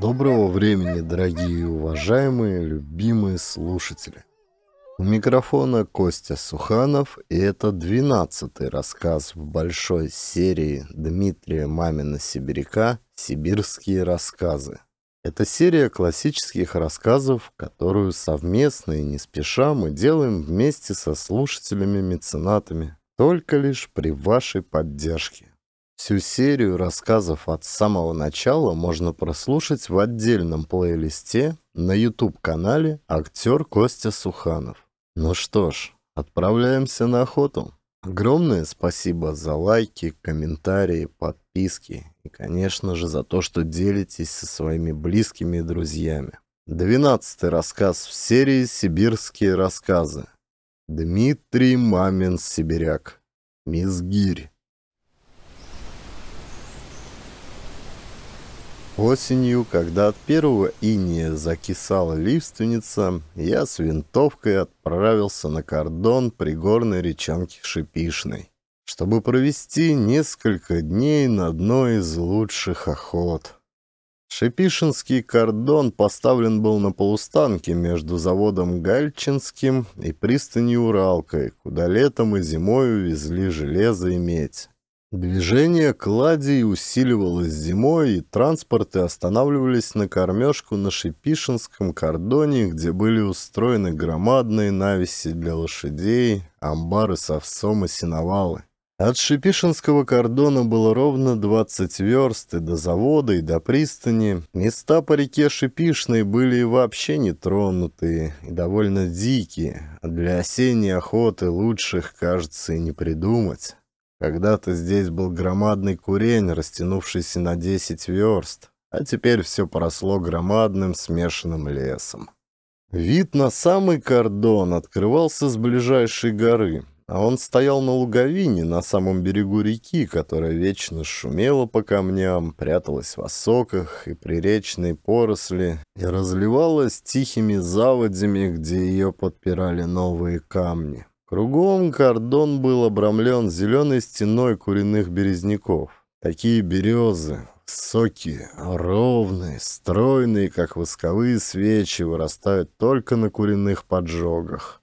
Доброго времени, дорогие и уважаемые, любимые слушатели. У микрофона Костя Суханов, и это двенадцатый рассказ в большой серии Дмитрия Мамина-Сибиряка «Сибирские рассказы». Это серия классических рассказов, которую совместно и не спеша мы делаем вместе со слушателями-меценатами, только лишь при вашей поддержке. Всю серию рассказов от самого начала можно прослушать в отдельном плейлисте на YouTube-канале «Актер Костя Суханов». Ну что ж, отправляемся на охоту. Огромное спасибо за лайки, комментарии, подписки и, конечно же, за то, что делитесь со своими близкими и друзьями. Двенадцатый рассказ в серии «Сибирские рассказы». Дмитрий Мамин Сибиряк. Мисс Гирь. Осенью, когда от первого иния закисала лиственница, я с винтовкой отправился на кордон пригорной речонки Шипишной, чтобы провести несколько дней на одной из лучших охот. Шипишинский кордон поставлен был на полустанке между заводом Гальчинским и пристанью Уралкой, куда летом и зимой увезли железо и медь. Движение кладей усиливалось зимой, и транспорты останавливались на кормежку на Шипишинском кордоне, где были устроены громадные навеси для лошадей, амбары с овсом и сеновалы. От Шипишинского кордона было ровно 20 верст и до завода, и до пристани. Места по реке Шипишной были вообще нетронутые и довольно дикие. а Для осенней охоты лучших, кажется, и не придумать. Когда-то здесь был громадный курень, растянувшийся на 10 верст, а теперь все поросло громадным смешанным лесом. Вид на самый кордон открывался с ближайшей горы, а он стоял на луговине на самом берегу реки, которая вечно шумела по камням, пряталась в осоках и приречной поросли и разливалась тихими заводями, где ее подпирали новые камни. Кругом кордон был обрамлен зеленой стеной куриных березняков. Такие березы, высокие, ровные, стройные, как восковые свечи, вырастают только на куриных поджогах.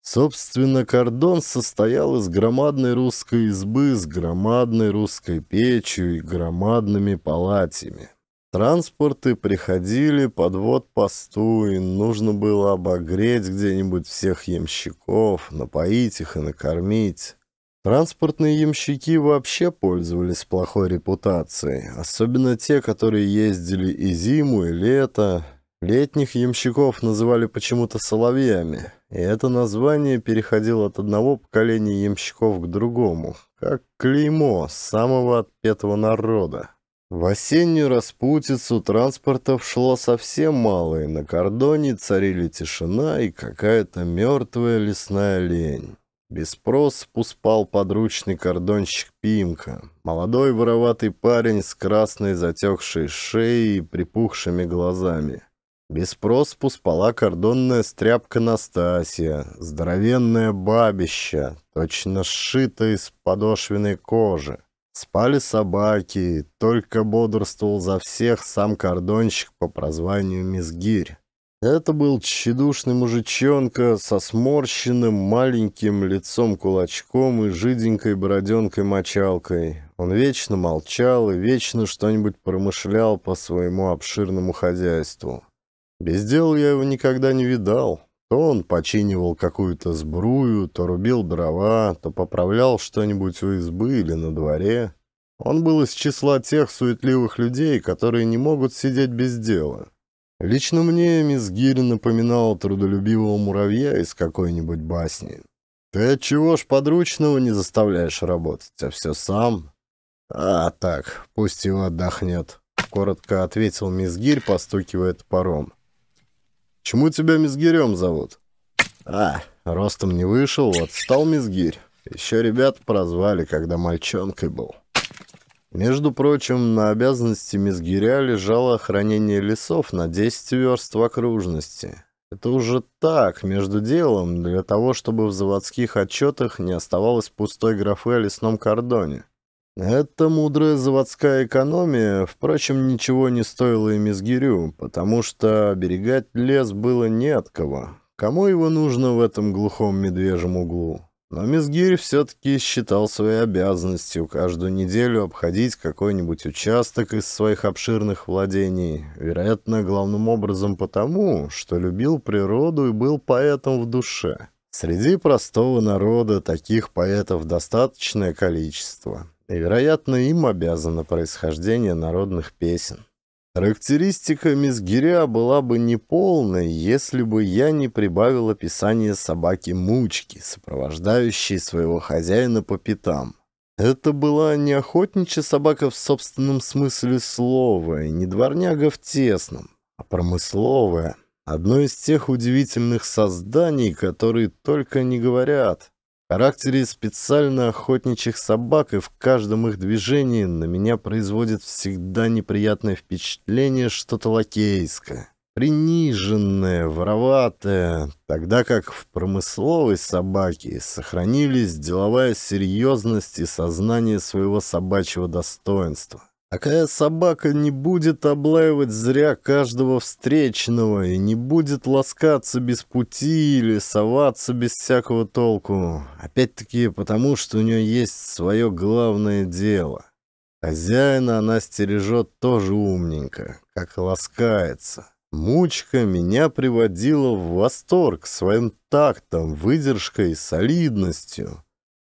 Собственно, кордон состоял из громадной русской избы с громадной русской печью и громадными палатями. Транспорты приходили, подвод посту, и нужно было обогреть где-нибудь всех ямщиков, напоить их и накормить. Транспортные ямщики вообще пользовались плохой репутацией, особенно те, которые ездили и зиму, и лето. Летних ямщиков называли почему-то соловьями, и это название переходило от одного поколения ямщиков к другому, как клеймо самого отпетого народа. В осеннюю распутицу транспортов шло совсем мало, и на кордоне царили тишина и какая-то мертвая лесная лень. Без проспу спал подручный кордонщик Пимка, молодой вороватый парень с красной затекшей шеей и припухшими глазами. Без проспу спала кордонная стряпка Настасья, здоровенное бабища, точно сшитая из подошвенной кожи. Спали собаки, только бодрствовал за всех сам кордонщик по прозванию Мизгирь. Это был тщедушный мужичонка со сморщенным маленьким лицом-кулачком и жиденькой бороденкой-мочалкой. Он вечно молчал и вечно что-нибудь промышлял по своему обширному хозяйству. Без дела я его никогда не видал. То он починивал какую-то сбрую, то рубил дрова, то поправлял что-нибудь у избы или на дворе. Он был из числа тех суетливых людей, которые не могут сидеть без дела. Лично мне мисс Гири напоминала трудолюбивого муравья из какой-нибудь басни. «Ты отчего ж подручного не заставляешь работать, а все сам?» «А, так, пусть его отдохнет», — коротко ответил мисс Гирь, постукивая топором. Почему тебя Мизгирем зовут? А, ростом не вышел, вот стал Мизгирь. Еще ребят прозвали, когда мальчонкой был. Между прочим, на обязанности Мизгиря лежало охранение лесов на 10 верст в окружности. Это уже так, между делом, для того, чтобы в заводских отчетах не оставалось пустой графы о лесном кордоне. Эта мудрая заводская экономия, впрочем, ничего не стоила и мизгирю, потому что оберегать лес было не от кого. Кому его нужно в этом глухом медвежьем углу? Но Мизгирь все-таки считал своей обязанностью каждую неделю обходить какой-нибудь участок из своих обширных владений, вероятно, главным образом потому, что любил природу и был поэтом в душе. Среди простого народа таких поэтов достаточное количество и, вероятно, им обязано происхождение народных песен. Характеристика Мизгиря была бы неполной, если бы я не прибавил описание собаки-мучки, сопровождающей своего хозяина по пятам. Это была не охотничья собака в собственном смысле слова и не дворняга в тесном, а промысловая, одно из тех удивительных созданий, которые только не говорят, характере специально охотничьих собак, и в каждом их движении на меня производит всегда неприятное впечатление что-то лакейское, приниженное, вороватое, тогда как в промысловой собаке сохранились деловая серьезность и сознание своего собачьего достоинства. Такая собака не будет облаивать зря каждого встречного и не будет ласкаться без пути или соваться без всякого толку. Опять-таки потому, что у нее есть свое главное дело. Хозяина она стережет тоже умненько, как ласкается. Мучка меня приводила в восторг своим тактом, выдержкой и солидностью.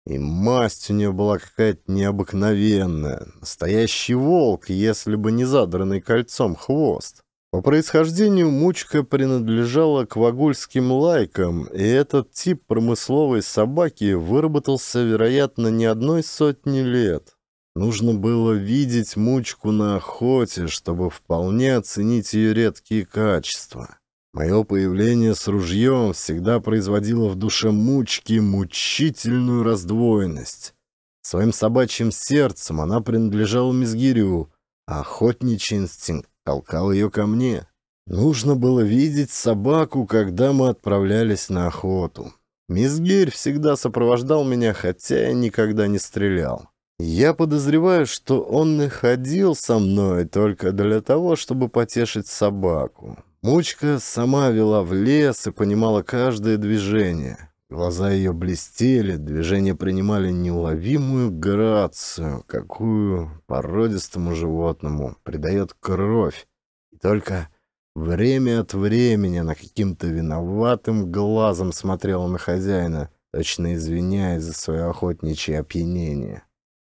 И масть у нее была какая-то необыкновенная. Настоящий волк, если бы не задранный кольцом хвост. По происхождению мучка принадлежала к вагульским лайкам, и этот тип промысловой собаки выработался, вероятно, не одной сотни лет. Нужно было видеть мучку на охоте, чтобы вполне оценить ее редкие качества. Мое появление с ружьем всегда производило в душе мучки мучительную раздвоенность. Своим собачьим сердцем она принадлежала Мизгирю, а охотничий инстинкт толкал ее ко мне. Нужно было видеть собаку, когда мы отправлялись на охоту. Мизгирь всегда сопровождал меня, хотя я никогда не стрелял. Я подозреваю, что он находил со мной только для того, чтобы потешить собаку. Мучка сама вела в лес и понимала каждое движение. Глаза ее блестели, движения принимали неуловимую грацию, какую породистому животному придает кровь. И только время от времени она каким-то виноватым глазом смотрела на хозяина, точно извиняясь за свое охотничье опьянение.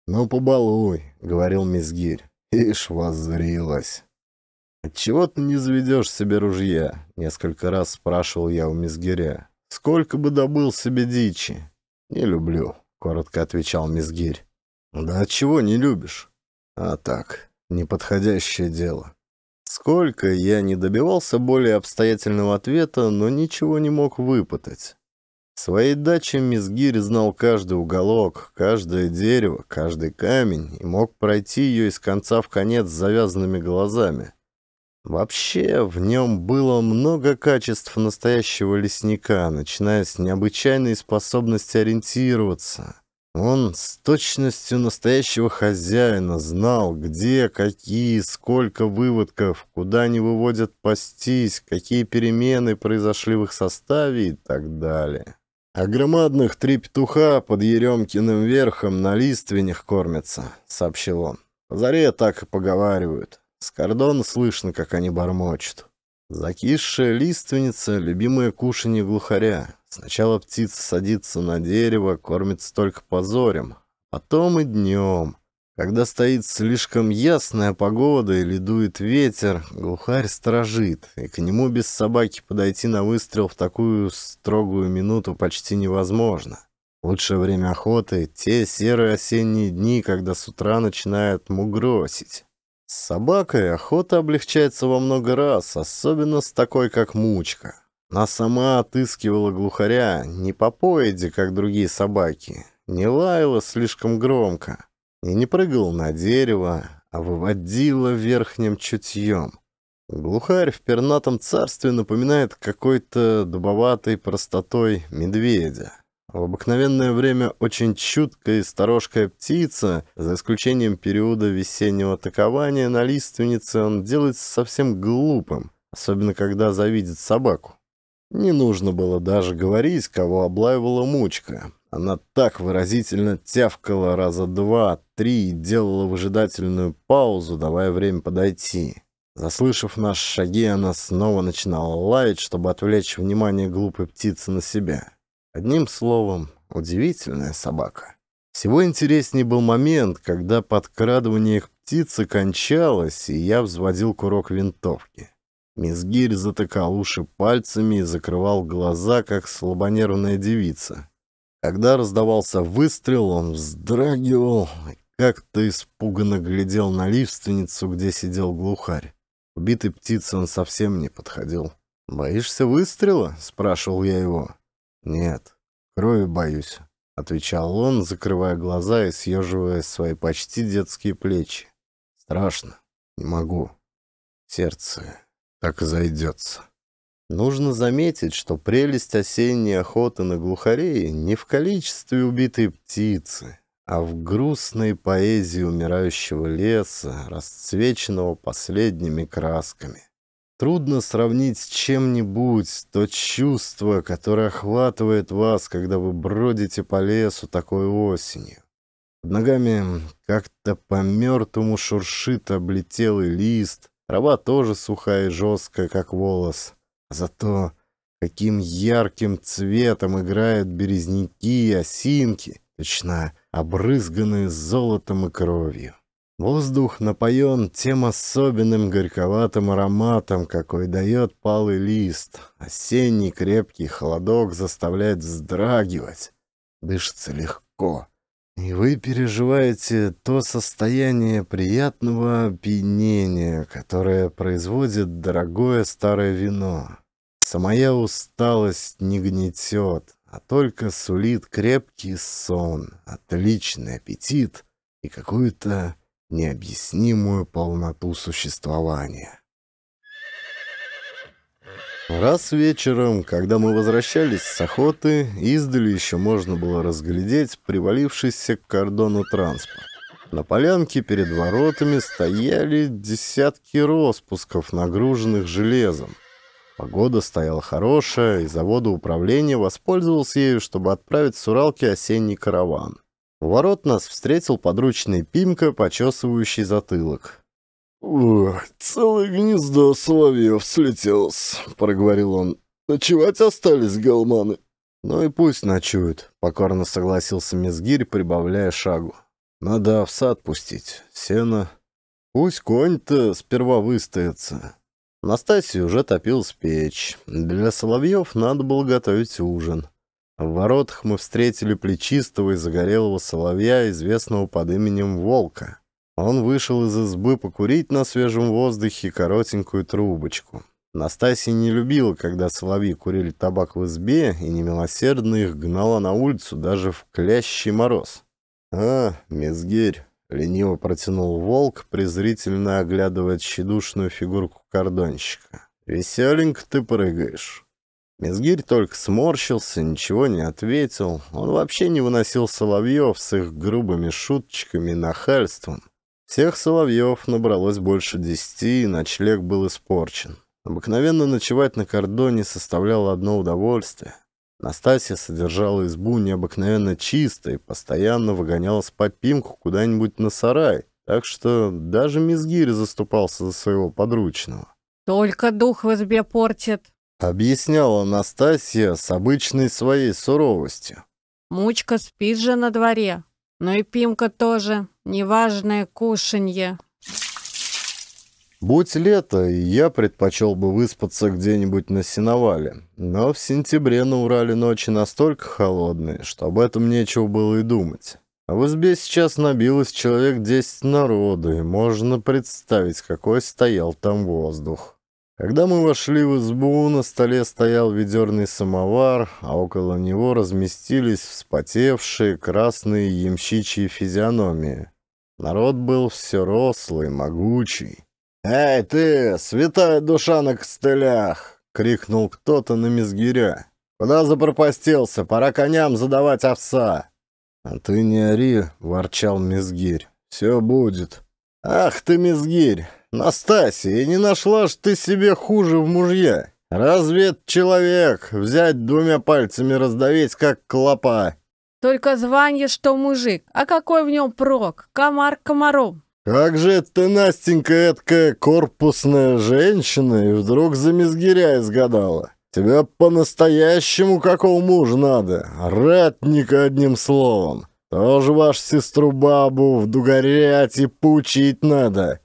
«Ну, побалуй», — говорил Мизгирь. «Ишь, воззрилась». «Отчего ты не заведешь себе ружья?» — несколько раз спрашивал я у Мизгиря. «Сколько бы добыл себе дичи?» «Не люблю», — коротко отвечал Мизгирь. «Да чего не любишь?» «А так, неподходящее дело». Сколько я не добивался более обстоятельного ответа, но ничего не мог выпытать. В своей даче Мизгирь знал каждый уголок, каждое дерево, каждый камень и мог пройти ее из конца в конец с завязанными глазами. Вообще, в нем было много качеств настоящего лесника, начиная с необычайной способности ориентироваться. Он с точностью настоящего хозяина знал, где, какие, сколько выводков, куда они выводят пастись, какие перемены произошли в их составе и так далее. А громадных три петуха под Еремкиным верхом на лиственях кормятся, — сообщил он. заре так и поговаривают. С кордона слышно, как они бормочут. Закисшая лиственница — любимое кушанье глухаря. Сначала птица садится на дерево, кормится только позорем. Потом и днем. Когда стоит слишком ясная погода или дует ветер, глухарь сторожит, и к нему без собаки подойти на выстрел в такую строгую минуту почти невозможно. Лучшее время охоты — те серые осенние дни, когда с утра начинает мугросить. С собакой охота облегчается во много раз, особенно с такой, как Мучка. Она сама отыскивала глухаря не по поеде, как другие собаки, не лаяла слишком громко и не прыгала на дерево, а выводила верхним чутьем. Глухарь в пернатом царстве напоминает какой-то дубоватой простотой медведя. В обыкновенное время очень чуткая и сторожкая птица, за исключением периода весеннего атакования на лиственнице, он делается совсем глупым, особенно когда завидит собаку. Не нужно было даже говорить, кого облаивала мучка. Она так выразительно тявкала раза два, три и делала выжидательную паузу, давая время подойти. Заслышав наши шаги, она снова начинала лаять, чтобы отвлечь внимание глупой птицы на себя. Одним словом, удивительная собака. Всего интересней был момент, когда подкрадывание к птице кончалось, и я взводил курок винтовки. Мисс Мизгирь затыкал уши пальцами и закрывал глаза, как слабонервная девица. Когда раздавался выстрел, он вздрагивал и как-то испуганно глядел на лиственницу, где сидел глухарь. Убитой птице он совсем не подходил. «Боишься выстрела?» — спрашивал я его. «Нет, крови боюсь», — отвечал он, закрывая глаза и съеживая свои почти детские плечи. «Страшно. Не могу. Сердце так и зайдется». Нужно заметить, что прелесть осенней охоты на глухарей не в количестве убитой птицы, а в грустной поэзии умирающего леса, расцвеченного последними красками. Трудно сравнить с чем-нибудь то чувство, которое охватывает вас, когда вы бродите по лесу такой осенью. Под ногами как-то по-мертвому шуршит облетелый лист, трава тоже сухая и жесткая, как волос. А зато каким ярким цветом играют березняки и осинки, точно обрызганные золотом и кровью. Воздух напоен тем особенным горьковатым ароматом, какой дает палый лист. Осенний крепкий холодок заставляет вздрагивать. Дышится легко. И вы переживаете то состояние приятного опьянения, которое производит дорогое старое вино. Самая усталость не гнетет, а только сулит крепкий сон, отличный аппетит и какую-то необъяснимую полноту существования. Раз вечером, когда мы возвращались с охоты, издали еще можно было разглядеть привалившийся к кордону транспорт. На полянке перед воротами стояли десятки распусков, нагруженных железом. Погода стояла хорошая, и завода управления воспользовался ею, чтобы отправить с Уралки осенний караван. У ворот нас встретил подручный Пимка, почесывающий затылок. «Ух, целое гнездо соловьев слетелось», — проговорил он. «Ночевать остались галманы». «Ну и пусть ночуют», — покорно согласился Мизгирь, прибавляя шагу. «Надо овса отпустить, сено. Пусть конь-то сперва выстоится». Настасья уже топил печь. Для соловьев надо было готовить ужин. В воротах мы встретили плечистого и загорелого соловья, известного под именем Волка. Он вышел из избы покурить на свежем воздухе коротенькую трубочку. Настасья не любила, когда соловьи курили табак в избе, и немилосердно их гнала на улицу даже в клящий мороз. «А, мизгирь!» — лениво протянул волк, презрительно оглядывая тщедушную фигурку кордонщика. «Веселенько ты прыгаешь!» Мизгирь только сморщился, ничего не ответил. Он вообще не выносил соловьев с их грубыми шуточками и нахальством. Всех соловьев набралось больше десяти, и ночлег был испорчен. Обыкновенно ночевать на кордоне составляло одно удовольствие. Настасья содержала избу необыкновенно чистой, постоянно выгоняла спать Пимку куда-нибудь на сарай, так что даже Мизгирь заступался за своего подручного. «Только дух в избе портит», Объясняла Настасья с обычной своей суровостью. «Мучка спит же на дворе. но и Пимка тоже. Неважное кушанье». Будь лето, я предпочел бы выспаться где-нибудь на сеновале. Но в сентябре на Урале ночи настолько холодные, что об этом нечего было и думать. А в избе сейчас набилось человек десять народу, и можно представить, какой стоял там воздух. Когда мы вошли в избу, на столе стоял ведерный самовар, а около него разместились вспотевшие красные ямщичьи физиономии. Народ был все рослый, могучий. «Эй ты, святая душа на костылях!» — крикнул кто-то на мизгиря. «Куда запропастился? Пора коням задавать овса!» «А ты не ори!» — ворчал мизгирь. «Все будет!» «Ах ты, мизгирь! «Настасья, не нашла ж ты себе хуже в мужья! Разве человек взять двумя пальцами раздавить, как клопа?» «Только звание, что мужик, а какой в нем прок? Комар комаром!» «Как же ты, Настенька, эткая корпусная женщина, и вдруг за мизгиря изгадала? Тебе по-настоящему какого мужа надо? Ратника, одним словом. Тоже вашу сестру-бабу в дугорять и поучить надо.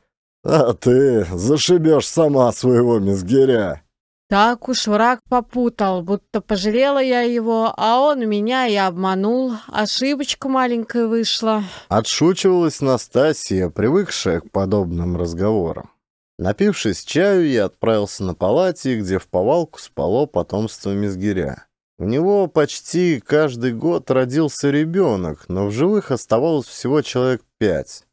«А ты зашибешь сама своего мизгиря!» Так уж враг попутал, будто пожалела я его, а он меня и обманул. Ошибочка маленькая вышла. Отшучивалась Настасья, привыкшая к подобным разговорам. Напившись чаю, я отправился на палате, где в повалку спало потомство мизгиря. У него почти каждый год родился ребенок, но в живых оставалось всего человек пять.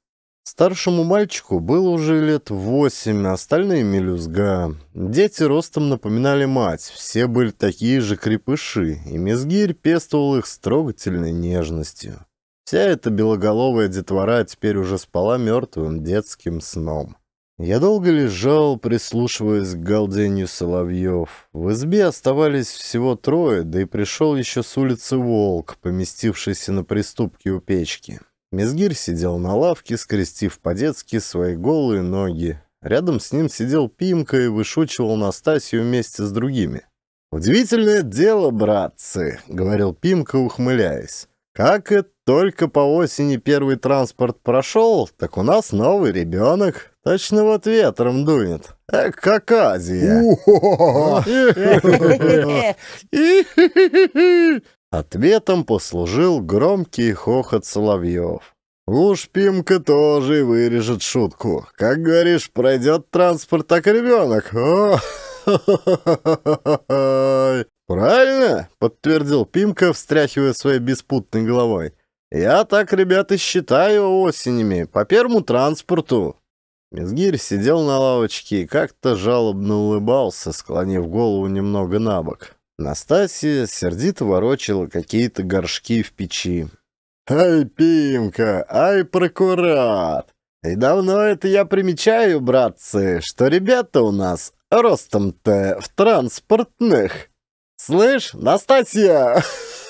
Старшему мальчику было уже лет восемь, а остальные мелюзга. Дети ростом напоминали мать, все были такие же крепыши, и Мизгирь пестовал их с трогательной нежностью. Вся эта белоголовая детвора теперь уже спала мертвым детским сном. Я долго лежал, прислушиваясь к галдению соловьев. В избе оставались всего трое, да и пришел еще с улицы волк, поместившийся на приступке у печки. Мезгир сидел на лавке, скрестив по-детски свои голые ноги. Рядом с ним сидел Пимка и вышучивал Настасью вместе с другими. «Удивительное дело, братцы!» — говорил Пимка, ухмыляясь. «Как это только по осени первый транспорт прошел, так у нас новый ребенок. Точно вот ветром дует. Эх, как Азия!» Ответом послужил громкий хохот соловьев. «Уж Пимка тоже вырежет шутку. Как говоришь, пройдет транспорт, так ребенок. О, «Правильно?» — подтвердил Пимка, встряхивая своей беспутной головой. «Я так, ребята, считаю осенями, по первому транспорту». Мизгирь сидел на лавочке и как-то жалобно улыбался, склонив голову немного на бок. Настасья сердито ворочила какие-то горшки в печи. «Ай, Пимка, ай, прокурат! И давно это я примечаю, братцы, что ребята у нас ростом-то в транспортных. Слышь, Настасья!»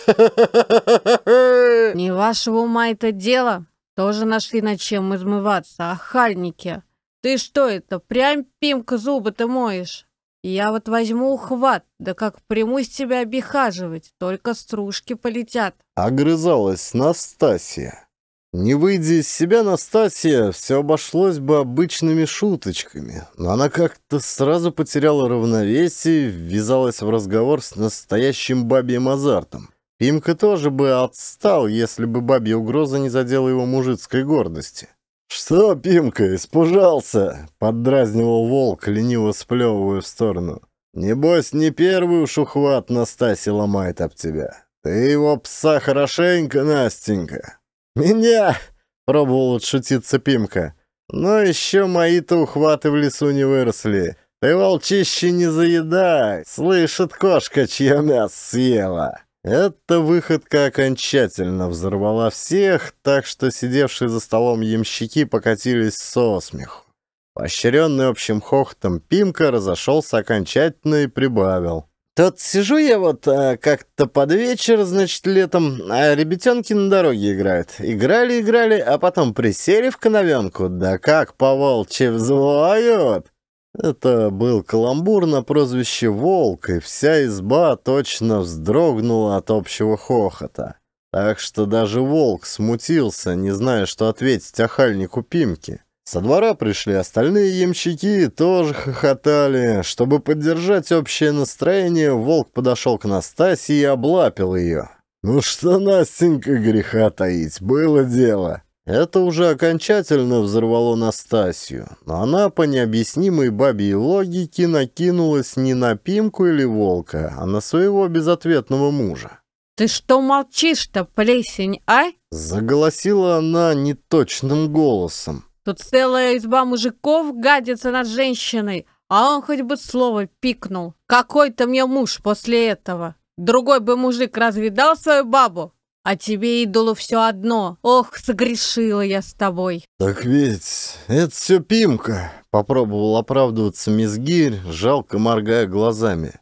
«Не вашего ума это дело. Тоже нашли над чем измываться, охальники. Ты что это, прям, Пимка, зубы ты моешь?» Я вот возьму ухват, да как примусь тебя обихаживать, только стружки полетят. Огрызалась Настасья. Не выйдя из себя, Настасья все обошлось бы обычными шуточками, но она как-то сразу потеряла равновесие, ввязалась в разговор с настоящим бабьим азартом. Пимка тоже бы отстал, если бы бабья угроза не задела его мужицкой гордости. «Что, Пимка, испужался?» — поддразнивал волк, лениво сплевывая в сторону. «Небось, не первый уж ухват Настаси ломает об тебя. Ты его пса хорошенько, Настенька!» «Меня!» — пробовал отшутиться Пимка. «Но еще мои-то ухваты в лесу не выросли. Ты, волчище, не заедай! Слышит кошка, чье мясо съела!» Эта выходка окончательно взорвала всех, так что сидевшие за столом ямщики покатились со смеху. Поощренный общим хохотом Пимка разошелся окончательно и прибавил. «Тот сижу я вот а, как-то под вечер, значит, летом, а ребятенки на дороге играют. Играли-играли, а потом присели в коновенку, да как по волчьи взвоют!» Это был каламбур на прозвище «Волк», и вся изба точно вздрогнула от общего хохота. Так что даже волк смутился, не зная, что ответить охальнику Пимки. Со двора пришли остальные ямщики, тоже хохотали. Чтобы поддержать общее настроение, волк подошел к Настасье и облапил ее. «Ну что, Настенька, греха таить, было дело!» Это уже окончательно взорвало Настасью, но она по необъяснимой бабьей логике накинулась не на Пимку или Волка, а на своего безответного мужа. «Ты что молчишь-то, плесень, а?» Заголосила она неточным голосом. «Тут целая изба мужиков гадится над женщиной, а он хоть бы слово пикнул. Какой-то мне муж после этого. Другой бы мужик разведал свою бабу, а тебе, идолу, все одно. Ох, согрешила я с тобой. Так ведь это все Пимка. Попробовал оправдываться Мизгирь, жалко моргая глазами.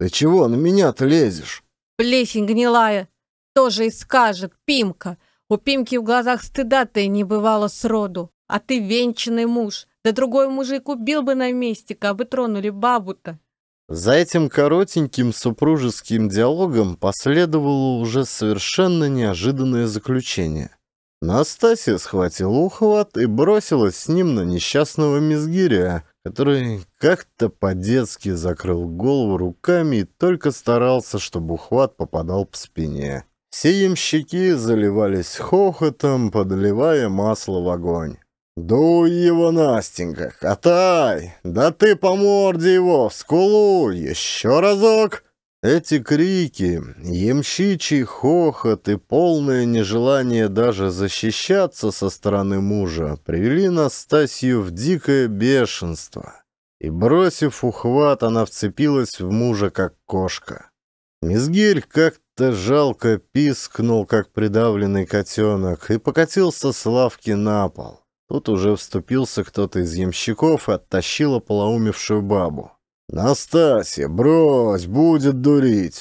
Ты чего на меня-то лезешь? Плесень гнилая. Тоже и скажет, Пимка. У Пимки в глазах стыда-то и не бывало сроду. А ты венчанный муж. Да другой мужик убил бы на месте, как бы тронули бабу-то. За этим коротеньким супружеским диалогом последовало уже совершенно неожиданное заключение. Настасья схватила ухват и бросилась с ним на несчастного Мизгиря, который как-то по-детски закрыл голову руками и только старался, чтобы ухват попадал по спине. Все ямщики заливались хохотом, подливая масло в огонь. «Дуй его, Настенька, катай! Да ты по морде его, в скулу! Еще разок!» Эти крики, ямщичий хохот и полное нежелание даже защищаться со стороны мужа привели Настасью в дикое бешенство. И, бросив ухват, она вцепилась в мужа, как кошка. Мизгирь как-то жалко пискнул, как придавленный котенок, и покатился с лавки на пол. Тут уже вступился кто-то из ямщиков и оттащил ополоумевшую бабу. «Настасья, брось, будет дурить!»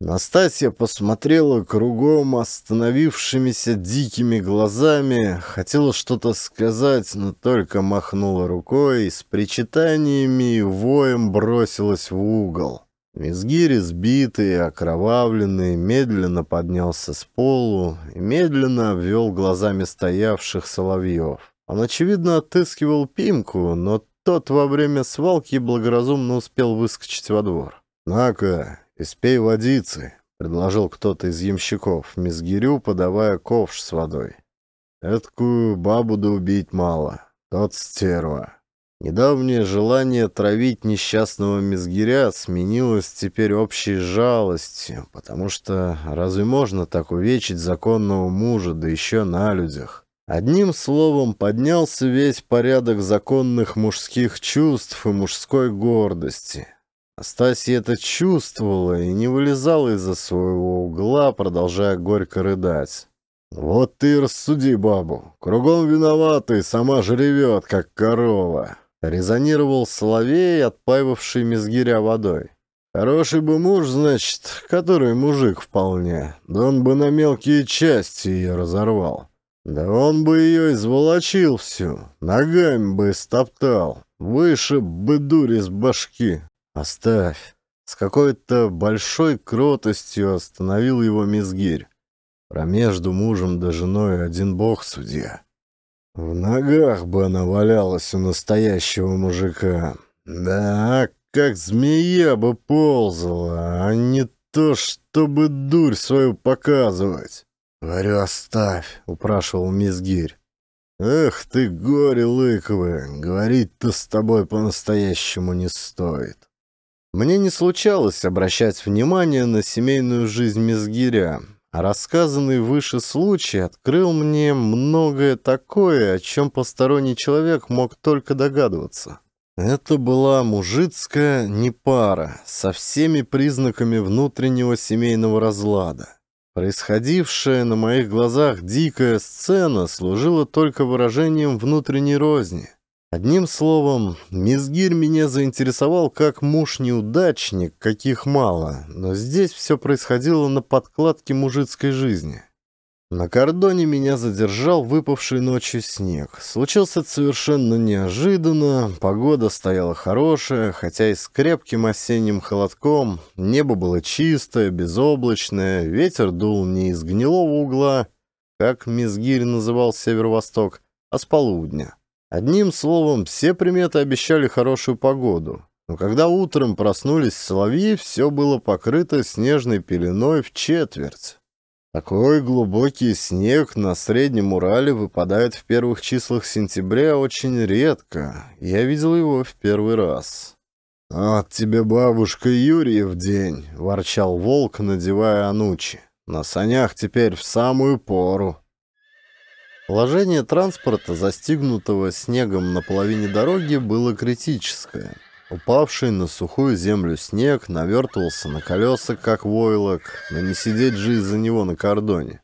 Настасья посмотрела кругом остановившимися дикими глазами, хотела что-то сказать, но только махнула рукой и с причитаниями и воем бросилась в угол. Мизгири, сбитый, окровавленный, медленно поднялся с полу и медленно обвел глазами стоявших соловьев. Он, очевидно, отыскивал Пимку, но тот во время свалки благоразумно успел выскочить во двор. «На-ка, испей водицы», — предложил кто-то из ямщиков, Мизгирю подавая ковш с водой. «Эткую бабу да убить мало, тот стерва». Недавнее желание травить несчастного мизгиря сменилось теперь общей жалостью, потому что разве можно так увечить законного мужа, да еще на людях? Одним словом, поднялся весь порядок законных мужских чувств и мужской гордости. Астасия это чувствовала и не вылезала из-за своего угла, продолжая горько рыдать. «Вот ты и рассуди бабу. Кругом виноватый, и сама жревет, как корова. Резонировал соловей, отпаивавший мизгиря водой. Хороший бы муж, значит, который мужик вполне, да он бы на мелкие части ее разорвал. Да он бы ее изволочил всю, ногами бы стоптал, выше бы дури с башки. Оставь. С какой-то большой кротостью остановил его мизгирь. Промежду мужем да женой один бог судья. В ногах бы она валялась у настоящего мужика. Да, как змея бы ползала, а не то, чтобы дурь свою показывать. «Говорю, оставь», — упрашивал мисс Гирь. «Эх ты, горе лыковое, говорить-то с тобой по-настоящему не стоит». Мне не случалось обращать внимание на семейную жизнь мисс Гиря, а рассказанный выше случай открыл мне многое такое, о чем посторонний человек мог только догадываться. Это была мужицкая непара со всеми признаками внутреннего семейного разлада. Происходившая на моих глазах дикая сцена служила только выражением внутренней розни. Одним словом, мисс Мизгир меня заинтересовал как муж-неудачник, каких мало, но здесь все происходило на подкладке мужицкой жизни. На кордоне меня задержал выпавший ночью снег. Случился это совершенно неожиданно, погода стояла хорошая, хотя и с крепким осенним холодком, небо было чистое, безоблачное, ветер дул не из гнилого угла, как мисс Мизгирь называл северо-восток, а с полудня. Одним словом, все приметы обещали хорошую погоду. Но когда утром проснулись соловьи, все было покрыто снежной пеленой в четверть. Такой глубокий снег на Среднем Урале выпадает в первых числах сентября очень редко. Я видел его в первый раз. «От тебе бабушка Юрия день!» — ворчал волк, надевая анучи. «На санях теперь в самую пору!» Положение транспорта, застигнутого снегом на половине дороги, было критическое. Упавший на сухую землю снег навертывался на колеса, как войлок, но не сидеть же из-за него на кордоне.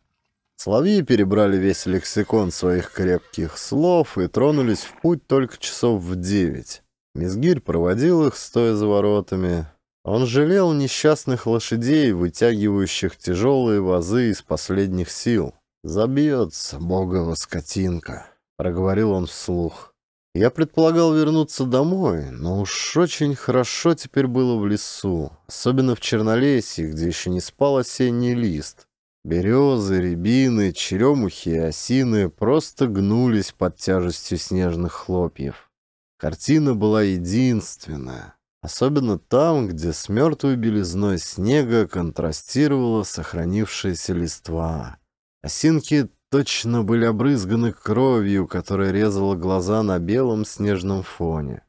Соловьи перебрали весь лексикон своих крепких слов и тронулись в путь только часов в девять. Мизгирь проводил их, стоя за воротами. Он жалел несчастных лошадей, вытягивающих тяжелые вазы из последних сил. «Забьется, богова скотинка», — проговорил он вслух. Я предполагал вернуться домой, но уж очень хорошо теперь было в лесу, особенно в Чернолесье, где еще не спал осенний лист. Березы, рябины, черемухи и осины просто гнулись под тяжестью снежных хлопьев. Картина была единственная, особенно там, где с мертвой белизной снега контрастировала сохранившаяся листва. Осинки точно были обрызганы кровью, которая резала глаза на белом снежном фоне.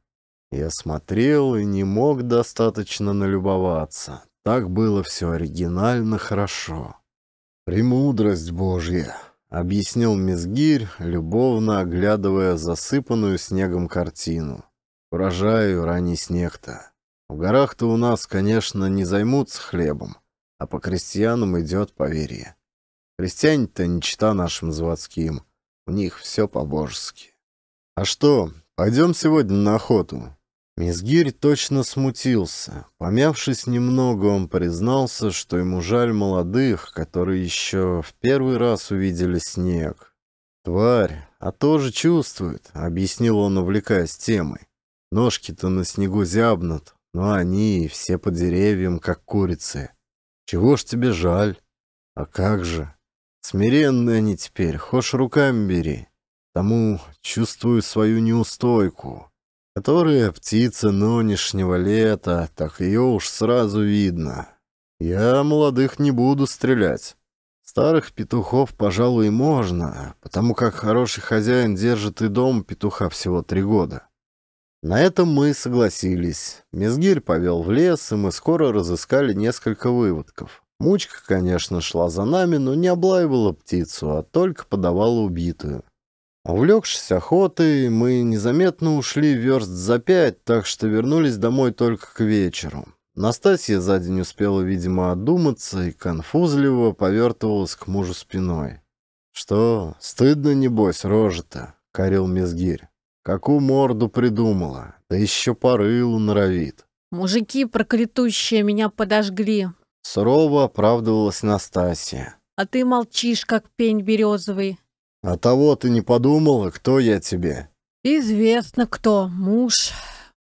Я смотрел и не мог достаточно налюбоваться. Так было все оригинально хорошо. «Премудрость Божья!» — объяснил Мизгирь, любовно оглядывая засыпанную снегом картину. «Урожаю рани снег-то. В горах-то у нас, конечно, не займутся хлебом, а по крестьянам идет поверье. Христиане-то не чита нашим заводским. У них все по-божески. А что, пойдем сегодня на охоту? Мизгирь точно смутился. Помявшись немного, он признался, что ему жаль молодых, которые еще в первый раз увидели снег. «Тварь, а тоже чувствует», — объяснил он, увлекаясь темой. «Ножки-то на снегу зябнут, но они все по деревьям, как курицы. Чего ж тебе жаль? А как же?» Смиренные они теперь, хошь руками бери. Тому чувствую свою неустойку, которая птица нынешнего лета, так ее уж сразу видно. Я молодых не буду стрелять. Старых петухов, пожалуй, можно, потому как хороший хозяин держит и дом петуха всего три года. На этом мы согласились. Мезгирь повел в лес, и мы скоро разыскали несколько выводков. Мучка, конечно, шла за нами, но не облаивала птицу, а только подавала убитую. Увлекшись охотой, мы незаметно ушли верст за пять, так что вернулись домой только к вечеру. Настасья за день успела, видимо, одуматься и конфузливо повертывалась к мужу спиной. «Что, стыдно, небось, рожа-то?» — корил мезгирь. «Какую морду придумала? Да еще порылу норовит». «Мужики проклятущие меня подожгли. Сурово оправдывалась Настасья. «А ты молчишь, как пень березовый». «А того ты не подумала, кто я тебе?» «Известно кто, муж».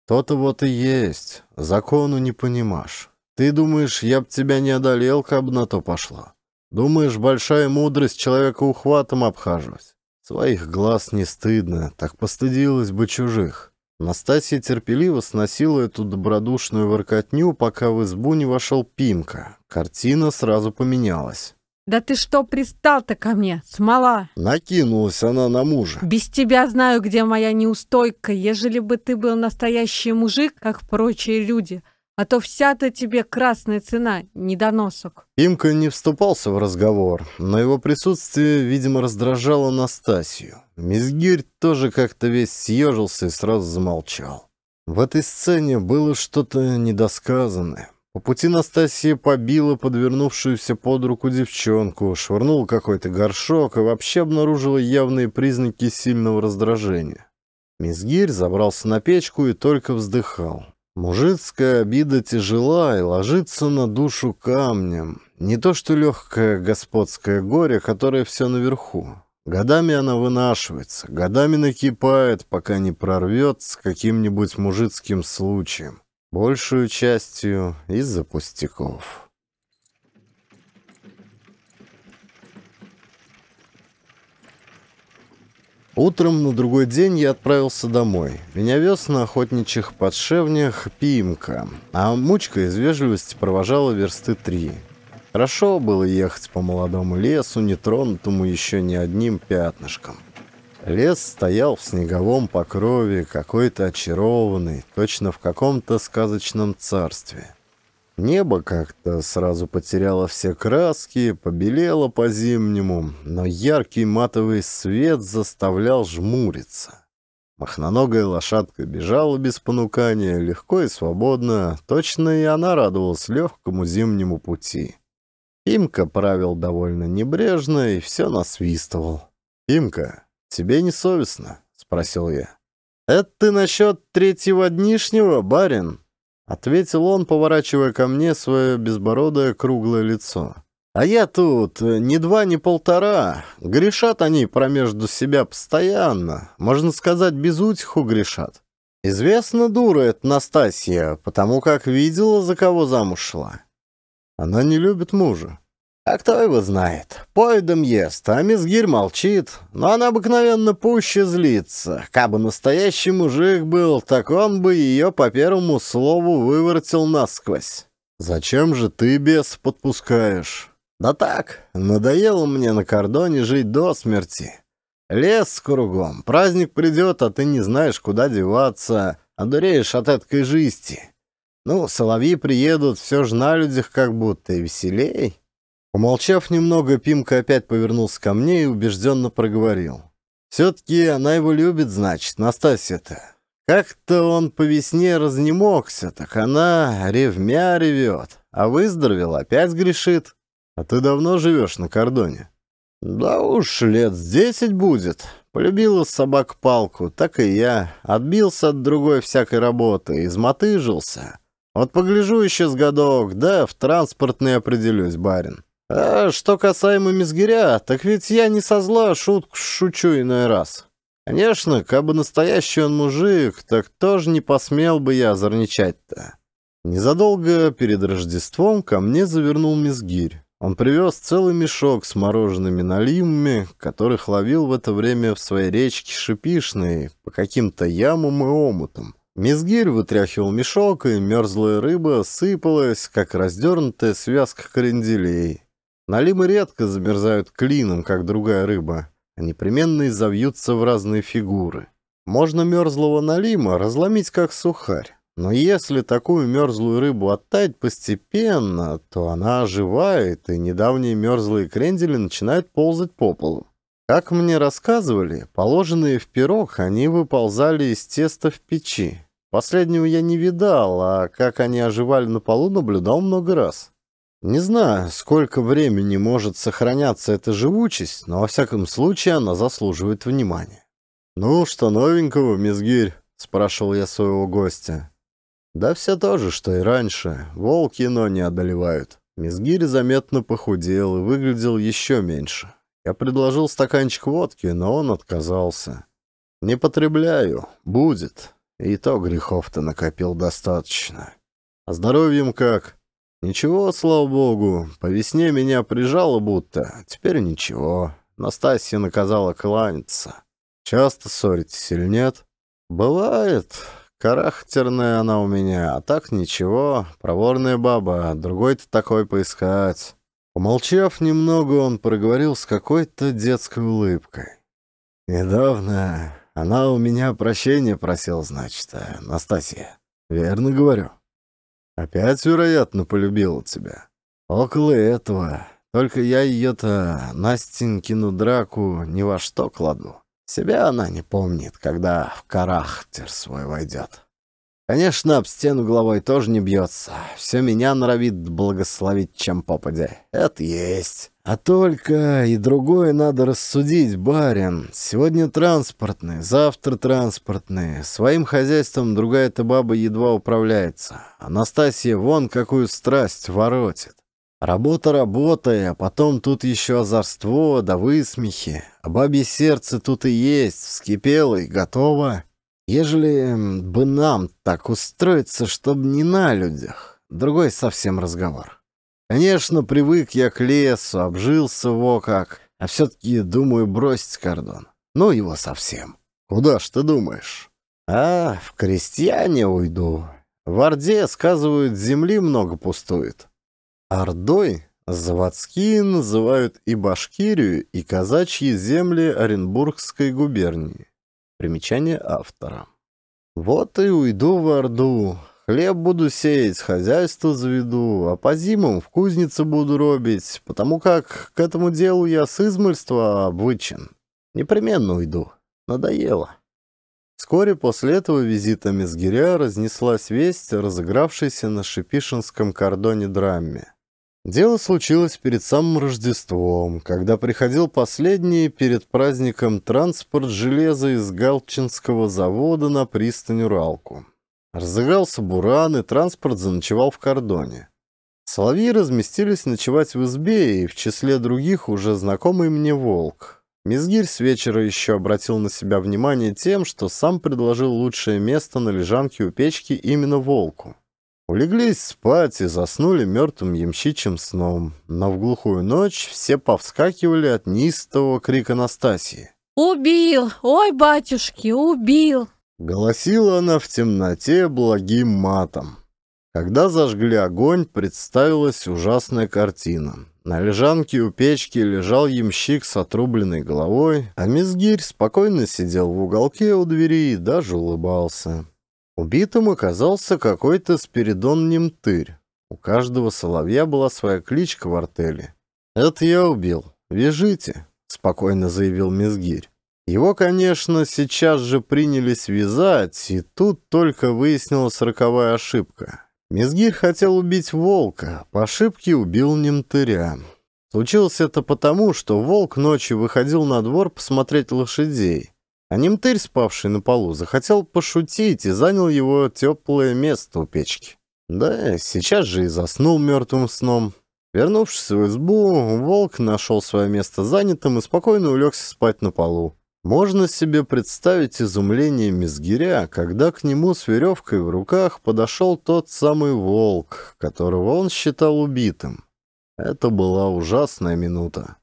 «То-то вот и есть. Закону не понимаешь. Ты думаешь, я б тебя не одолел, как бы на то пошло? Думаешь, большая мудрость человека ухватом обхаживать? Своих глаз не стыдно, так постыдилась бы чужих. Настасья терпеливо сносила эту добродушную воркотню, пока в избу не вошел Пимка. Картина сразу поменялась. «Да ты что пристал-то ко мне, смола?» Накинулась она на мужа. «Без тебя знаю, где моя неустойка. Ежели бы ты был настоящий мужик, как прочие люди, а то вся-то тебе красная цена, недоносок». Имка не вступался в разговор, но его присутствие, видимо, раздражало Настасью. Мизгирь тоже как-то весь съежился и сразу замолчал. В этой сцене было что-то недосказанное. По пути Настасья побила подвернувшуюся под руку девчонку, швырнула какой-то горшок и вообще обнаружила явные признаки сильного раздражения. Мизгирь забрался на печку и только вздыхал. Мужицкая обида тяжела и ложится на душу камнем. Не то что легкое господское горе, которое все наверху. Годами она вынашивается, годами накипает, пока не прорвет с каким-нибудь мужицким случаем. Большую частью из-за пустяков. Утром на другой день я отправился домой. Меня вез на охотничьих подшевнях Пимка, а мучка из вежливости провожала версты три. Хорошо было ехать по молодому лесу, нетронутому еще ни одним пятнышком. Лес стоял в снеговом покрове, какой-то очарованный, точно в каком-то сказочном царстве. Небо как-то сразу потеряло все краски, побелело по-зимнему, но яркий матовый свет заставлял жмуриться. Махноногая лошадка бежала без понукания, легко и свободно, точно и она радовалась легкому зимнему пути. Имка правил довольно небрежно и все насвистывал. «Имка, тебе не совестно?» — спросил я. «Это ты насчет третьего днишнего, барин?» — ответил он, поворачивая ко мне свое безбородое круглое лицо. «А я тут э, ни два, ни полтора. Грешат они промежду себя постоянно. Можно сказать, без утиху грешат. Известно, дура эта Настасья, потому как видела, за кого замуж шла. Она не любит мужа. А кто его знает? Поедом ест, а мисс Гир молчит. Но она обыкновенно пуще злится. Кабы настоящий мужик был, так он бы ее по первому слову выворотил насквозь. «Зачем же ты бес подпускаешь?» «Да так, надоело мне на кордоне жить до смерти. Лес кругом, праздник придет, а ты не знаешь, куда деваться, а дуреешь от этой жизни. Ну, соловьи приедут, все же на людях как будто и веселей». Помолчав немного, Пимка опять повернулся ко мне и убежденно проговорил. «Все-таки она его любит, значит, Настасья-то. Как-то он по весне разнемогся, так она ревмя ревет, а выздоровел, опять грешит. А ты давно живешь на кордоне?» «Да уж, лет десять будет. Полюбила собак палку, так и я. Отбился от другой всякой работы, измотыжился. Вот погляжу еще с годок, да в транспортный определюсь, барин». А что касаемо Мизгиря, так ведь я не со зла шутку шучу иной раз. Конечно, как бы настоящий он мужик, так тоже не посмел бы я озорничать-то. Незадолго перед Рождеством ко мне завернул Мизгирь. Он привез целый мешок с мороженными налимами, которых ловил в это время в своей речке Шипишной по каким-то ямам и омутам. Мизгирь вытряхивал мешок, и мерзлая рыба сыпалась, как раздернутая связка кренделей. Налимы редко замерзают клином, как другая рыба, а непременно изовьются в разные фигуры. Можно мерзлого налима разломить, как сухарь. Но если такую мерзлую рыбу оттаять постепенно, то она оживает, и недавние мерзлые крендели начинают ползать по полу. Как мне рассказывали, положенные в пирог, они выползали из теста в печи. Последнего я не видал, а как они оживали на полу, наблюдал много раз. Не знаю, сколько времени может сохраняться эта живучесть, но во всяком случае она заслуживает внимания. «Ну, что новенького, мисс Гирь?» — спрашивал я своего гостя. «Да все то же, что и раньше. Волки, но не одолевают». Мисс Гирь заметно похудел и выглядел еще меньше. Я предложил стаканчик водки, но он отказался. «Не потребляю. Будет. И то грехов-то накопил достаточно. А здоровьем как?» Ничего, слава богу, по весне меня прижало будто, теперь ничего. Настасья наказала кланяться. Часто ссоритесь или нет? Бывает. Характерная она у меня, а так ничего. Проворная баба, другой-то такой поискать. Помолчав немного, он проговорил с какой-то детской улыбкой. «Недавно она у меня прощения просила, значит, э, Настасья. Верно говорю?» Опять, вероятно, полюбила тебя. Около этого. Только я ее-то, Настенькину драку, ни во что кладу. Себя она не помнит, когда в характер свой войдет. Конечно, об стену головой тоже не бьется. Все меня норовит благословить, чем попадя. Это есть. А только и другое надо рассудить, барин. Сегодня транспортный, завтра транспортный. Своим хозяйством другая эта баба едва управляется. Анастасия вон какую страсть воротит. Работа работая, а потом тут еще озорство да высмехи. А бабье сердце тут и есть, вскипело и готово. Ежели бы нам так устроиться, чтоб не на людях. Другой совсем разговор. Конечно, привык я к лесу, обжился во как, а все-таки, думаю, бросить кордон. Ну, его совсем. Куда ж ты думаешь? А, в крестьяне уйду. В Орде, сказывают, земли много пустует. Ордой заводские называют и Башкирию, и казачьи земли Оренбургской губернии. Примечание автора. Вот и уйду в Орду. Хлеб буду сеять, хозяйство заведу, а по зимам в кузнице буду робить, потому как к этому делу я с измольства обучен. Непременно уйду. Надоело. Вскоре после этого визита Мизгиря разнеслась весть о разыгравшейся на шипишинском кордоне драме. Дело случилось перед самым Рождеством, когда приходил последний перед праздником транспорт железа из Галчинского завода на пристань Уралку. Разыгрался буран, и транспорт заночевал в кордоне. Соловьи разместились ночевать в избе, и в числе других уже знакомый мне волк. Мизгирь с вечера еще обратил на себя внимание тем, что сам предложил лучшее место на лежанке у печки именно волку. Улеглись спать и заснули мертвым ямщичьим сном, но в глухую ночь все повскакивали от неистового крика Настасии. «Убил! Ой, батюшки, убил!» Голосила она в темноте благим матом. Когда зажгли огонь, представилась ужасная картина. На лежанке у печки лежал ямщик с отрубленной головой, а мизгирь спокойно сидел в уголке у двери и даже улыбался. Убитым оказался какой-то Спиридон Немтырь. У каждого соловья была своя кличка в артели. «Это я убил. Вяжите», — спокойно заявил мизгирь. Его, конечно, сейчас же принялись вязать, и тут только выяснилась роковая ошибка. Мизгир хотел убить волка, по ошибке убил немтыря. Случилось это потому, что волк ночью выходил на двор посмотреть лошадей, а немтырь, спавший на полу, захотел пошутить и занял его теплое место у печки. Да, сейчас же и заснул мертвым сном. Вернувшись в избу, волк нашел свое место занятым и спокойно улегся спать на полу. Можно себе представить изумление Мизгиря, когда к нему с веревкой в руках подошел тот самый волк, которого он считал убитым. Это была ужасная минута.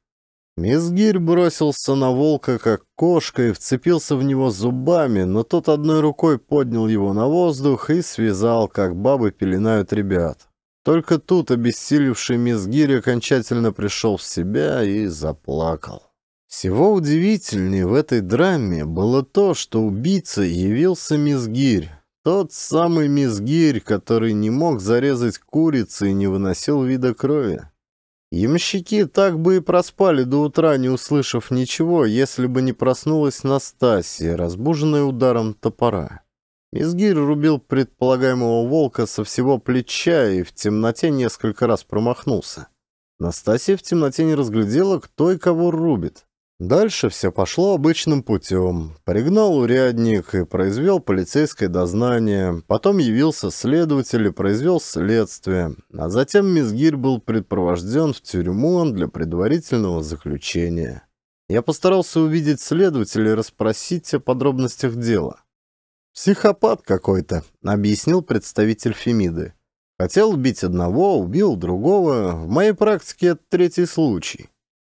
Мизгирь бросился на волка, как кошка, и вцепился в него зубами, но тот одной рукой поднял его на воздух и связал, как бабы пеленают ребят. Только тут обессилевший Мизгирь окончательно пришел в себя и заплакал. Всего удивительнее в этой драме было то, что убийцей явился Мизгирь. Тот самый Мизгирь, который не мог зарезать курицы и не выносил вида крови. Ямщики так бы и проспали до утра, не услышав ничего, если бы не проснулась Настасья, разбуженная ударом топора. Мизгир рубил предполагаемого волка со всего плеча и в темноте несколько раз промахнулся. Настасья в темноте не разглядела, кто и кого рубит. Дальше все пошло обычным путем. Пригнал урядник и произвел полицейское дознание, потом явился следователь и произвел следствие, а затем Мизгирь был предпровожден в тюрьму для предварительного заключения. Я постарался увидеть следователя и расспросить о подробностях дела. «Психопат какой-то», — объяснил представитель Фемиды. «Хотел убить одного, убил другого. В моей практике это третий случай».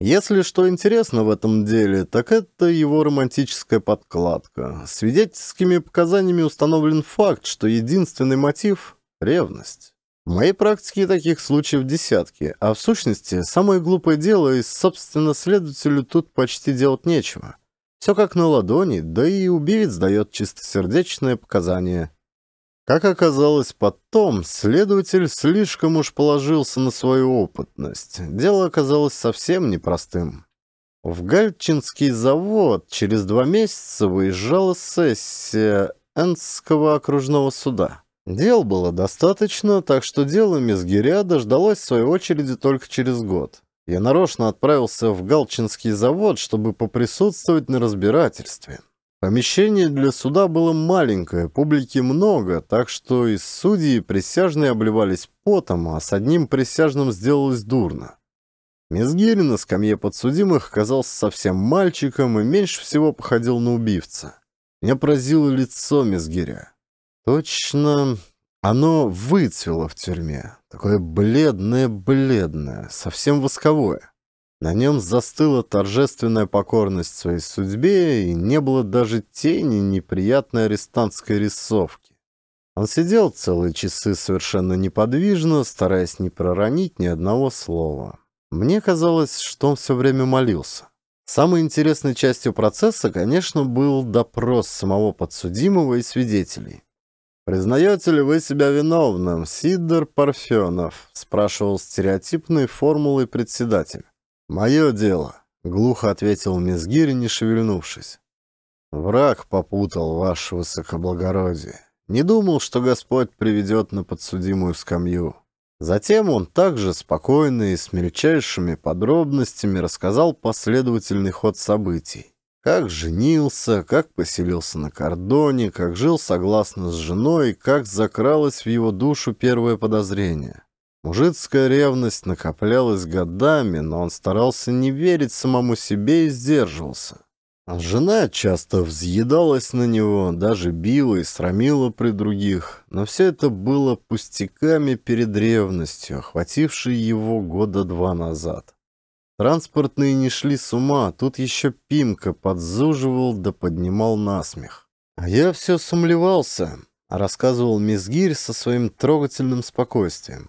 Если что интересно в этом деле, так это его романтическая подкладка. Свидетельскими показаниями установлен факт, что единственный мотив – ревность. В моей практике таких случаев десятки, а в сущности, самое глупое дело и, собственно, следователю тут почти делать нечего. Все как на ладони, да и убивец дает чистосердечное показание как оказалось потом, следователь слишком уж положился на свою опытность. Дело оказалось совсем непростым. В Гальчинский завод через два месяца выезжала сессия Энского окружного суда. Дел было достаточно, так что дело Мизгиря дождалось своей очереди только через год. Я нарочно отправился в Галчинский завод, чтобы поприсутствовать на разбирательстве. Помещение для суда было маленькое, публики много, так что из судей присяжные обливались потом, а с одним присяжным сделалось дурно. Мизгири на скамье подсудимых казался совсем мальчиком и меньше всего походил на убивца. Меня поразило лицо Мизгиря. Точно, оно выцвело в тюрьме. Такое бледное-бледное, совсем восковое. На нем застыла торжественная покорность своей судьбе, и не было даже тени неприятной арестантской рисовки. Он сидел целые часы совершенно неподвижно, стараясь не проронить ни одного слова. Мне казалось, что он все время молился. Самой интересной частью процесса, конечно, был допрос самого подсудимого и свидетелей. «Признаете ли вы себя виновным, Сидор Парфенов?» – спрашивал стереотипной формулой председатель. «Мое дело», — глухо ответил Мизгирь, не шевельнувшись. «Враг попутал ваше высокоблагородие. Не думал, что Господь приведет на подсудимую скамью». Затем он также спокойно и с мельчайшими подробностями рассказал последовательный ход событий. Как женился, как поселился на кордоне, как жил согласно с женой, как закралось в его душу первое подозрение. Мужицкая ревность накоплялась годами, но он старался не верить самому себе и сдерживался. А жена часто взъедалась на него, даже била и срамила при других, но все это было пустяками перед ревностью, охватившей его года два назад. Транспортные не шли с ума, тут еще Пимка подзуживал да поднимал насмех. А я все сомлевался, рассказывал мисс Мизгирь со своим трогательным спокойствием.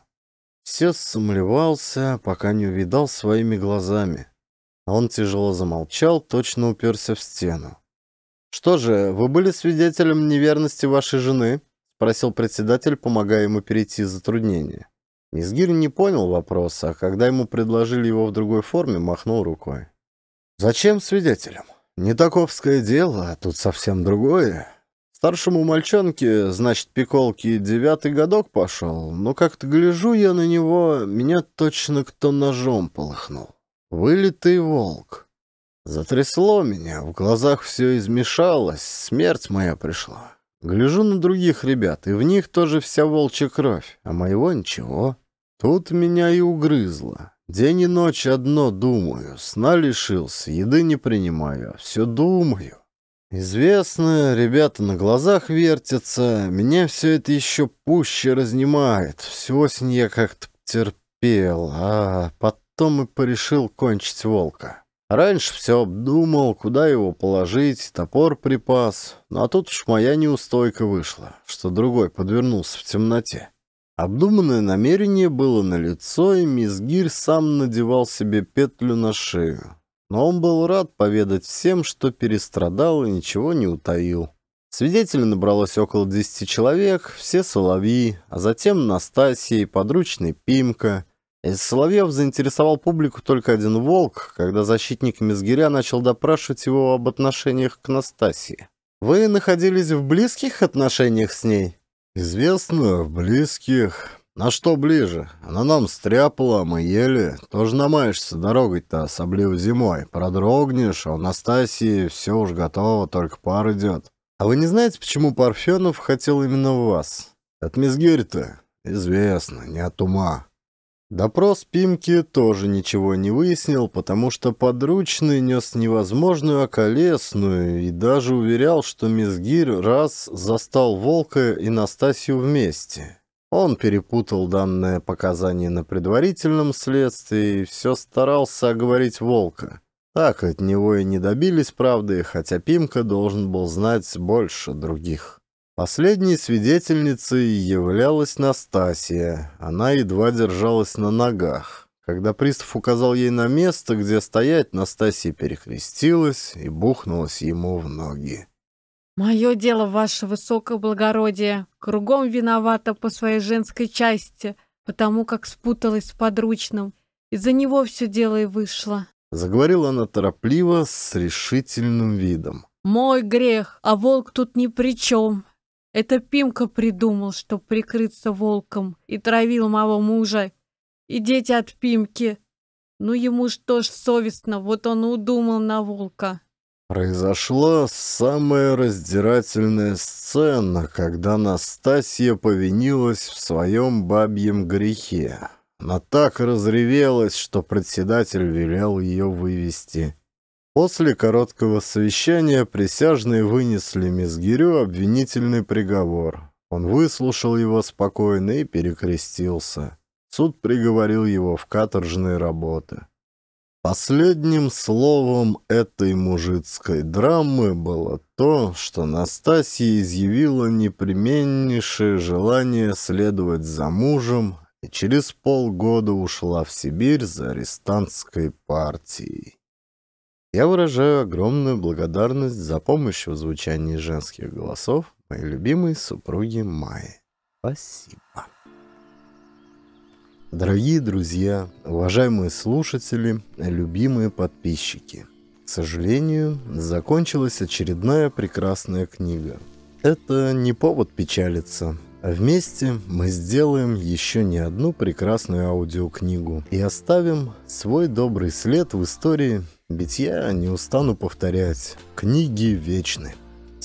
Все сомневался, пока не увидал своими глазами. Он тяжело замолчал, точно уперся в стену. «Что же, вы были свидетелем неверности вашей жены?» — спросил председатель, помогая ему перейти затруднение. Низгир не понял вопроса, а когда ему предложили его в другой форме, махнул рукой. «Зачем свидетелем? Не таковское дело, а тут совсем другое. Старшему мальчонке, значит, пиколки девятый годок пошел, но как-то гляжу я на него, меня точно кто ножом полыхнул. Вылитый волк. Затрясло меня, в глазах все измешалось, смерть моя пришла. Гляжу на других ребят, и в них тоже вся волчья кровь, а моего ничего. Тут меня и угрызло. День и ночь одно думаю, сна лишился, еды не принимаю, а все думаю. Известно, ребята на глазах вертятся, меня все это еще пуще разнимает. Всю осень я как-то терпел, а потом и порешил кончить волка. Раньше все обдумал, куда его положить, топор припас. Ну а тут уж моя неустойка вышла, что другой подвернулся в темноте. Обдуманное намерение было налицо, и мисс Гир сам надевал себе петлю на шею но он был рад поведать всем, что перестрадал и ничего не утаил. Свидетелей набралось около 10 человек, все соловьи, а затем Настасья и подручный Пимка. Из соловьев заинтересовал публику только один волк, когда защитник Мизгиря начал допрашивать его об отношениях к Настасье. «Вы находились в близких отношениях с ней?» «Известно, в близких. «На что ближе? Она нам стряпала, мы ели. Тоже намаешься дорогой-то, особливо зимой. Продрогнешь, а у Настасии все уж готово, только пар идет». «А вы не знаете, почему Парфенов хотел именно вас?» «От Мизгирь-то?» «Известно, не от ума». Допрос Пимки тоже ничего не выяснил, потому что подручный нес невозможную околесную и даже уверял, что Мизгирь раз застал Волка и Настасью вместе. Он перепутал данное показание на предварительном следствии и все старался оговорить Волка. Так от него и не добились правды, хотя Пимка должен был знать больше других. Последней свидетельницей являлась Настасья. Она едва держалась на ногах. Когда пристав указал ей на место, где стоять, Настасья перекрестилась и бухнулась ему в ноги. Мое дело, ваше высокоблагородие, кругом виновата по своей женской части, потому как спуталась с подручным. Из-за него все дело и вышло. Заговорила она торопливо, с решительным видом. «Мой грех, а волк тут ни при чем. Это Пимка придумал, чтоб прикрыться волком, и травил моего мужа, и дети от Пимки. Ну ему что ж совестно, вот он удумал на волка. Произошла самая раздирательная сцена, когда Настасья повинилась в своем бабьем грехе. Она так разревелась, что председатель велел ее вывести. После короткого совещания присяжные вынесли Мизгирю обвинительный приговор. Он выслушал его спокойно и перекрестился. Суд приговорил его в каторжные работы. Последним словом этой мужицкой драмы было то, что Настасья изъявила непременнейшее желание следовать за мужем и через полгода ушла в Сибирь за арестантской партией. Я выражаю огромную благодарность за помощь в звучании женских голосов моей любимой супруги Майи. Спасибо. Дорогие друзья, уважаемые слушатели, любимые подписчики. К сожалению, закончилась очередная прекрасная книга. Это не повод печалиться. Вместе мы сделаем еще не одну прекрасную аудиокнигу и оставим свой добрый след в истории, ведь я не устану повторять, книги вечны.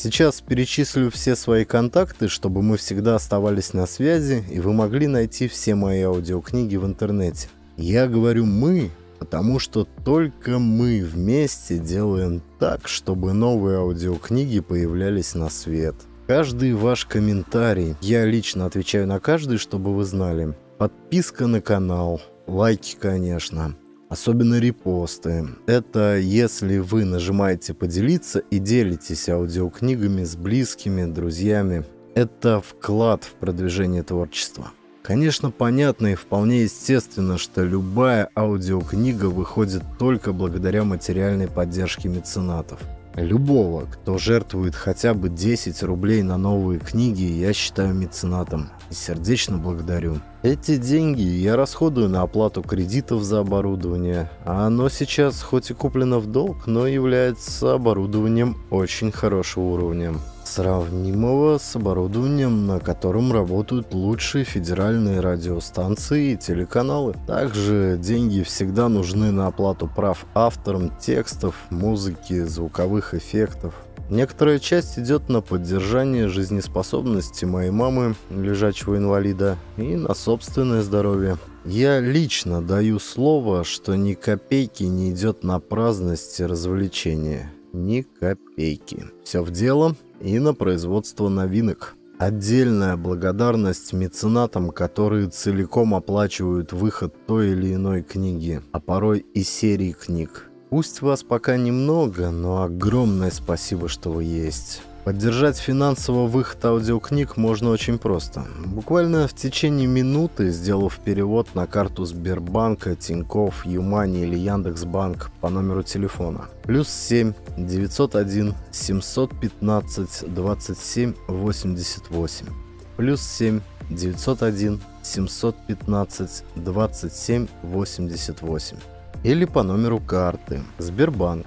Сейчас перечислю все свои контакты, чтобы мы всегда оставались на связи и вы могли найти все мои аудиокниги в интернете. Я говорю «мы», потому что только мы вместе делаем так, чтобы новые аудиокниги появлялись на свет. Каждый ваш комментарий, я лично отвечаю на каждый, чтобы вы знали. Подписка на канал, лайки, конечно. Особенно репосты. Это если вы нажимаете «Поделиться» и делитесь аудиокнигами с близкими, друзьями. Это вклад в продвижение творчества. Конечно, понятно и вполне естественно, что любая аудиокнига выходит только благодаря материальной поддержке меценатов – Любого, кто жертвует хотя бы 10 рублей на новые книги, я считаю меценатом и сердечно благодарю. Эти деньги я расходую на оплату кредитов за оборудование, а оно сейчас хоть и куплено в долг, но является оборудованием очень хорошего уровня сравнимого с оборудованием, на котором работают лучшие федеральные радиостанции и телеканалы. Также деньги всегда нужны на оплату прав авторам текстов, музыки, звуковых эффектов. Некоторая часть идет на поддержание жизнеспособности моей мамы, лежачего инвалида, и на собственное здоровье. Я лично даю слово, что ни копейки не идет на праздность и развлечения. Ни копейки. Все в дело и на производство новинок. Отдельная благодарность меценатам, которые целиком оплачивают выход той или иной книги, а порой и серии книг. Пусть вас пока немного, но огромное спасибо, что вы есть. Поддержать финансово выход аудиокниг можно очень просто. Буквально в течение минуты, сделав перевод на карту Сбербанка, Тинькофф, Юмани или Яндекс.Банк по номеру телефона. Плюс 7 901 715 27 88. Плюс 7 901 715 27 88. Или по номеру карты Сбербанк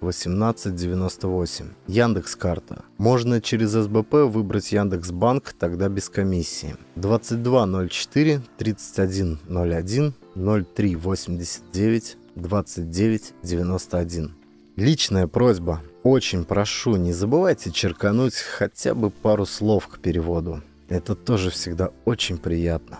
1898. Яндекс карта. Можно через СБП выбрать Яндекс Банк, тогда без комиссии. 2204 3101 0389 2991. Личная просьба. Очень прошу, не забывайте черкануть хотя бы пару слов к переводу. Это тоже всегда очень приятно.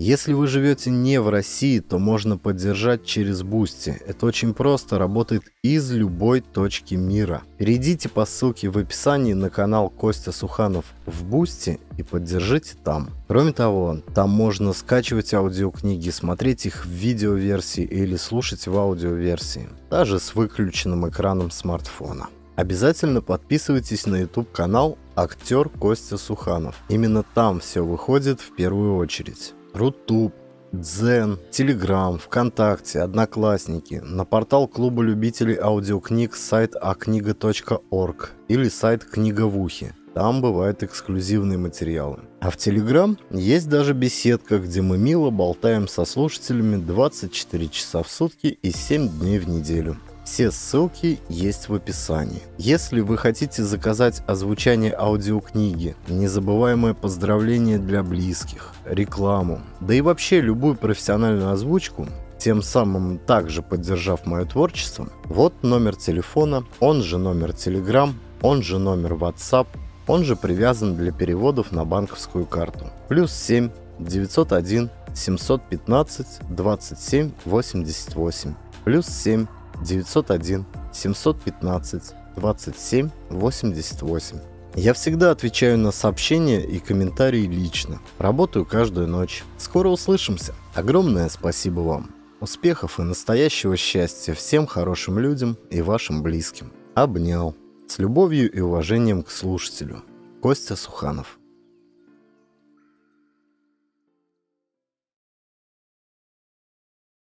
Если вы живете не в России, то можно поддержать через Бусти. Это очень просто, работает из любой точки мира. Перейдите по ссылке в описании на канал Костя Суханов в Бусти и поддержите там. Кроме того, там можно скачивать аудиокниги, смотреть их в видеоверсии или слушать в аудиоверсии, даже с выключенным экраном смартфона. Обязательно подписывайтесь на YouTube канал актер Костя Суханов. Именно там все выходит в первую очередь. Рутуб, Дзен, Телеграм, ВКонтакте, Одноклассники, на портал клуба любителей аудиокниг сайт акнига.орг или сайт «Книга в ухе». Там бывают эксклюзивные материалы. А в Телеграм есть даже беседка, где мы мило болтаем со слушателями 24 часа в сутки и 7 дней в неделю. Все ссылки есть в описании. Если вы хотите заказать озвучание аудиокниги, незабываемое поздравление для близких, рекламу, да и вообще любую профессиональную озвучку, тем самым также поддержав мое творчество, вот номер телефона, он же номер Telegram, он же номер WhatsApp, он же привязан для переводов на банковскую карту. Плюс 7 901 715 27 88. Плюс 7 901 715 27 88. Я всегда отвечаю на сообщения и комментарии лично. Работаю каждую ночь. Скоро услышимся. Огромное спасибо вам. Успехов и настоящего счастья всем хорошим людям и вашим близким. Обнял. С любовью и уважением к слушателю. Костя Суханов.